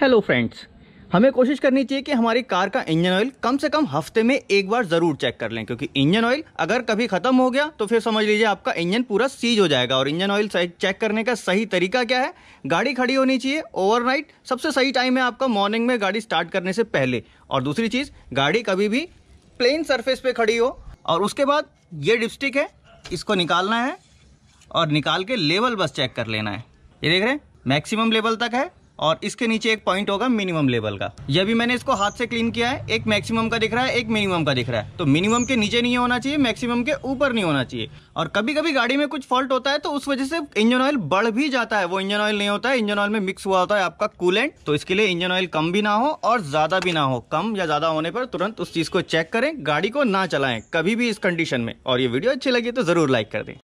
hello friends हमें कोशिश करनी चाहिए कि हमारी कार का इंजन ऑयल कम से कम हफ्ते में एक बार ज़रूर चेक कर लें क्योंकि इंजन ऑयल अगर कभी ख़त्म हो गया तो फिर समझ लीजिए आपका इंजन पूरा सीज हो जाएगा और इंजन ऑयल चेक करने का सही तरीका क्या है गाड़ी खड़ी होनी चाहिए ओवरनाइट सबसे सही टाइम है आपका मॉर्निंग में गाड़ी स्टार्ट करने से पहले और दूसरी चीज़ गाड़ी कभी भी प्लेन सरफेस पर खड़ी हो और उसके बाद ये डिपस्टिक है इसको निकालना है और निकाल के लेवल बस चेक कर लेना है ये देख रहे हैं मैक्सिमम लेवल तक है और इसके नीचे एक पॉइंट होगा मिनिमम लेवल का यह भी मैंने इसको हाथ से क्लीन किया है एक मैक्सिमम का दिख रहा है एक मिनिमम का दिख रहा है तो मिनिमम के नीचे नहीं होना चाहिए मैक्सिमम के ऊपर नहीं होना चाहिए और कभी कभी गाड़ी में कुछ फॉल्ट होता है तो उस वजह से इंजन ऑयल बढ़ भी जाता है वो इंजन ऑयल नहीं होता है इंजन ऑयल में मिक्स हुआ होता है आपका कूलेंट तो इसके लिए इंजन ऑयल कम भी ना हो और ज्यादा भी ना हो कम या ज्यादा होने पर तुरंत उस चीज को चेक करें गाड़ी को ना चलाएं कभी भी इस कंडीशन में और ये वीडियो अच्छी लगी तो जरूर लाइक कर दें